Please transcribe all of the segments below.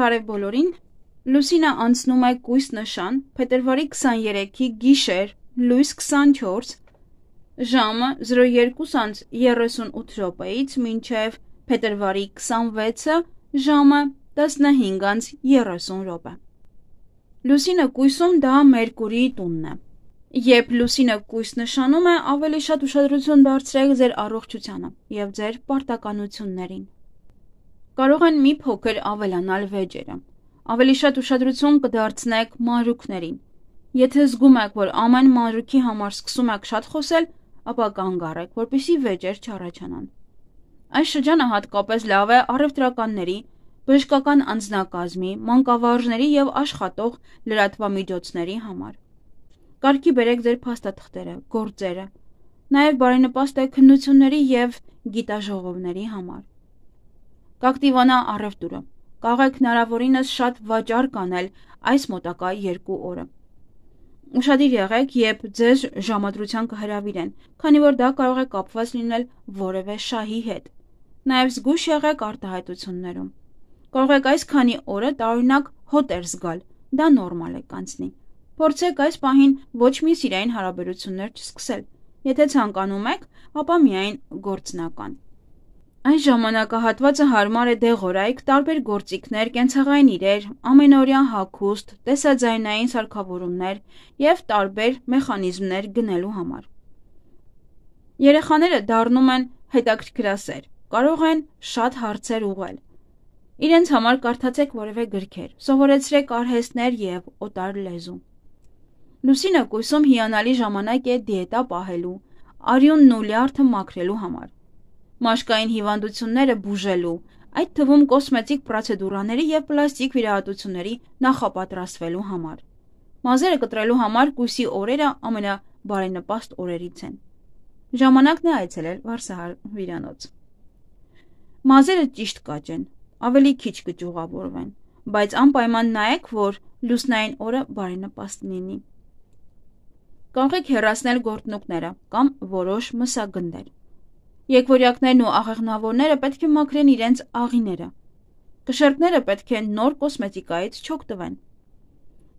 Բարև բոլորին։ Լուսինը անցնում է կույս նշան, փետրվարի 23-ի գիշեր, լույս 24, ժամը 02:38 րոպեից մինչև փետրվարի 26-ը, ժամը 15:30 րոպե։ Լուսինը կույսում դա Մերկուրիի տունն է։ Երբ լուսինը կույս նշանում է, ավելի շատ ուշադրություն դարձրեք ձեր առողջությանը եւ ձեր պարտականություններին կարող են մի փոքր ավելանալ վեճերը։ Ավելի շատ ուշադրություն կդարձնեք մանրուքներին։ Եթե զգում եք, որ ամեն մանրուքի համար սկսում եք շատ խոսել, ապա կանգ առեք, որպեսզի վեճեր չառաջանան։ Այս շրջանը հատկապես լավ է առևտրականների, բժշկական անձնակազմի, մանկավարժների եւ աշխատող լրատվամիջոցների համար։ Կարգի բերեք ձեր փաստաթղթերը, գործերը։ Նաեւ բարենպաստ է քննությունների եւ գիտաժողովների համար կակտիվանա առևտուրը։ Կաղեք հնարավորինս շատ վաճառ կանել այս մոտակա երկու օրը։ Ուշադիր եղեք, երբ ձեզ ժամադրության կհրավիրեն, քանի որ դա կարող է կապված լինել որևէ շահի հետ։ Նաև զգույշ եղեք արտահայտություններում։ Կարող եք այս քանի օրը տարօրինակ հոտեր զգալ, դա նորմալ է կանցնի։ Փորձեք այս պահին ոչ մի սիրային հարաբերություններ չսկսել։ Եթե ցանկանում եք, ապա միայն գործնական։ Այս ժամանակահատվածը հարմար է դեղորայք, տարբեր գործիքներ, կենցաղային իրեր, ամենօրյա հագուստ, տեսաձայնային սարքավորումներ և տարբեր մեխանիզմներ գնելու համար։ Երեխաները դառնում են հետաքրքրասեր, կարող են շատ հարցեր ուղղել։ Իրենց համար կարդացեք որևէ գրքեր, սովորեցրեք արհեստներ և օտար լեզու։ Լուսինը կույսում հիանալի ժամանակ է դիետա պահելու, արյունն ու լյարդը մաքրելու համար մաշկային հիվանդությունները բուժելու, այդ թվում կոսմետիկ պրոցեդուրաների եւ պլաստիկ վիրահատությունների նախապատրաստվելու համար։ Մազերը կտրելու համար կույսի օրերը ամենաբարենպաստ օրերից են։ Ժամանակն է այցելել Վարսահար Վիրանոց։ Մազերը ճիշտ կաճեն, ավելի քիչ կճյուղավորվեն, բայց անպայման նայեք, որ լուսնային օրը բարենպաստ լինի։ Կարող եք հեռացնել գործնուկները կամ որոշ մսագնդեր։ Եկվորյակներն ու աղեղնավորները պետք է մաքրեն իրենց աղիները։ Կշերտները պետք է նոր կոսմետիկայից չօգտվեն։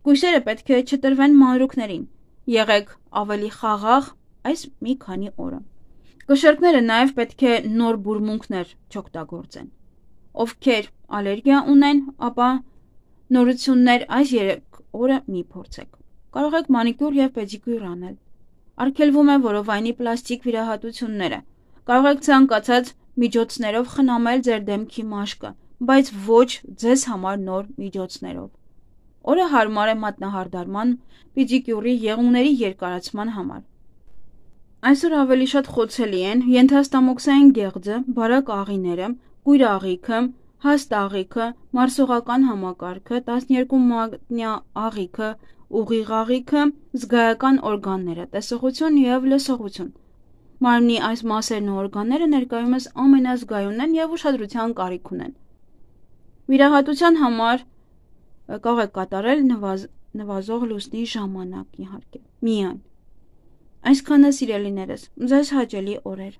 Գույսերը պետք է չտրվեն մանրուքներին։ Եղեք ավելի խաղաղ այս մի քանի օրը։ Կշերտները նաև պետք է նոր բուրմունքներ չօգտագործեն։ Ովքեր ալերգիա ունեն, ապա նորություններ այս 3 օրը մի փորձեք։ Կարող եք մանիկյուր եւ պեդիկյուր անել։ Արգելվում է որովայնի պլաստիկ վիրահատությունները, Կարող եք ցանկացած միջոցներով խնամել ձեր դեմքի մաշկը, բայց ոչ ձեզ համար նոր միջոցներով։ Օրը հարմար է մատնահարդարման, պիդիկյուրի եղումների երկարացման համար։ Այսօր ավելի շատ խոցելի են ենթաստամոքսային գեղձը, բարակ աղիները, կույր աղիքը, հաստ աղիքը, մարսողական համակարգը, 12 մատնյա աղիքը, ուղիղ աղիքը, զգայական օրգանները, տեսողություն եւ լսողություն։ Մարմնի այս մասերն ու օրգանները ներկայումս ամենազգայունն են եւ ուշադրության կարիք ունեն։ Վիրահատության համար կարող եք կատարել նվազ, նվազող լուսնի ժամանակ իհարկե։ Միայն։ Այսքանը սիրելիներս, ձեզ հաճելի օրեր։